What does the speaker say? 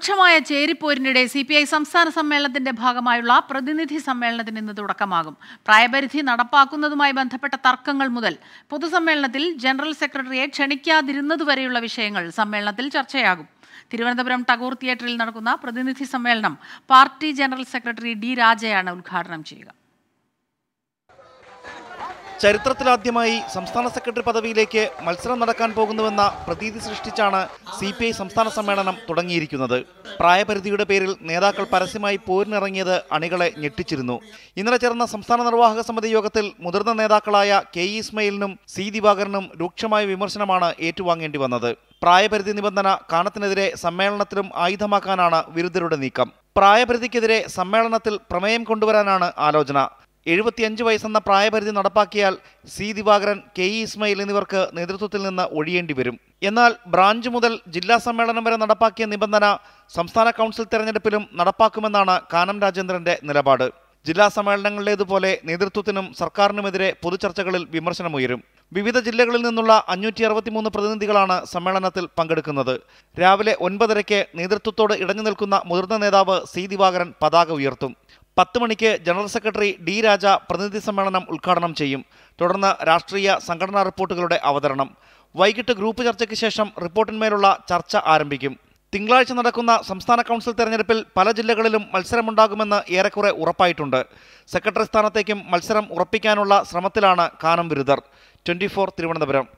രൂക്ഷമായ ചേരിപ്പോരിനിടെ C P I സംസ്ഥാന സമ്മേളനത്തിന്റെ ഭാഗമായുള്ള പ്രതിനിധി സമ്മേളനത്തിന് ഇന്ന് തുടക്കമാകും പ്രായപരിധി നടപ്പാക്കുന്നതുമായി ബന്ധപ്പെട്ട തർക്കങ്ങൾ മുതൽ പൊതുസമ്മേളനത്തിൽ ജനറൽ സെക്രട്ടറിയെ ക്ഷണിക്കാതിരുന്നതുവരെയുള്ള വിഷയങ്ങൾ സമ്മേളനത്തിൽ ചർച്ചയാകും തിരുവനന്തപുരം ടഗോർ തിയേറ്ററിൽ നടക്കുന്ന പ്രതിനിധി സമ്മേളനം പാർട്ടി ജനറൽ സെക്രട്ടറി ഡി രാജയാണ് ഉദ്ഘാടനം ചെയ്യുക ചരിത്രത്തിലാദ്യമായി സംസ്ഥാന സെക്രട്ടറി പദവിയിലേക്ക് മത്സരം നടക്കാൻ പോകുന്നുവെന്ന പ്രതീതി സൃഷ്ടിച്ചാണ് സി പി ഐ സംസ്ഥാന സമ്മേളനം തുടങ്ങിയിരിക്കുന്നത് പ്രായപരിധിയുടെ പേരിൽ നേതാക്കൾ പരസ്യമായി പോരിനിറങ്ങിയത് അണികളെ ഞെട്ടിച്ചിരുന്നു ഇന്നലെ ചേർന്ന സംസ്ഥാന നിർവാഹക സമിതി യോഗത്തിൽ മുതിർന്ന നേതാക്കളായ കെ ഇ ഇസ്മയിലിനും സി ദിവാകരനും രൂക്ഷമായ വിമർശനമാണ് ഏറ്റുവാങ്ങേണ്ടി വന്നത് പ്രായപരിധി നിബന്ധന കാണത്തിനെതിരെ സമ്മേളനത്തിലും ആയുധമാക്കാനാണ് വിരുദ്ധരുടെ നീക്കം പ്രായപരിധിക്കെതിരെ സമ്മേളനത്തിൽ പ്രമേയം കൊണ്ടുവരാനാണ് ആലോചന എഴുപത്തിയഞ്ച് വയസ്സെന്ന പ്രായപരിധി നടപ്പാക്കിയാൽ C Divakaran K E Ismail എന്നിവർക്ക് നേതൃത്വത്തിൽ നിന്ന് ഒഴിയേണ്ടി വരും എന്നാൽ ബ്രാഞ്ച് മുതൽ ജില്ലാ സമ്മേളനം വരെ നടപ്പാക്കിയ നിബന്ധന സംസ്ഥാന കൗൺസിൽ തെരഞ്ഞെടുപ്പിലും നടപ്പാക്കുമെന്നാണ് കാനം രാജേന്ദ്രന്റെ നിലപാട് ജില്ലാ സമ്മേളനങ്ങളിലേതുപോലെ നേതൃത്വത്തിനും സർക്കാരിനുമെതിരെ പൊതുചർച്ചകളിൽ വിമർശനമുയരും വിവിധ ജില്ലകളിൽ നിന്നുള്ള അഞ്ഞൂറ്റി അറുപത്തിമൂന്ന് പ്രതിനിധികളാണ് സമ്മേളനത്തിൽ പങ്കെടുക്കുന്നത് രാവിലെ ഒൻപതരയ്ക്ക് നേതൃത്വത്തോട് ഇടഞ്ഞു നിൽക്കുന്ന മുതിർന്ന നേതാവ് സി ദിവാകരൻ പതാക ഉയർത്തും പത്ത് മണിക്ക് ജനറൽ സെക്രട്ടറി ഡി രാജ പ്രതിനിധി സമ്മേളനം ഉദ്ഘാടനം ചെയ്യും തുടർന്ന് രാഷ്ട്രീയ സംഘടനാ റിപ്പോർട്ടുകളുടെ അവതരണം വൈകിട്ട് ഗ്രൂപ്പ് ചർച്ചയ്ക്ക് ശേഷം റിപ്പോർട്ടിന്മേലുള്ള ചർച്ച ആരംഭിക്കും തിങ്കളാഴ്ച നടക്കുന്ന സംസ്ഥാന കൗൺസിൽ തെരഞ്ഞെടുപ്പിൽ പല ജില്ലകളിലും മത്സരമുണ്ടാകുമെന്ന് ഏറെക്കുറെ ഉറപ്പായിട്ടുണ്ട് സെക്രട്ടറി സ്ഥാനത്തേക്കും മത്സരം ഉറപ്പിക്കാനുള്ള ശ്രമത്തിലാണ് കാനം വിരുദ്ധർ ട്വൻറ്റി തിരുവനന്തപുരം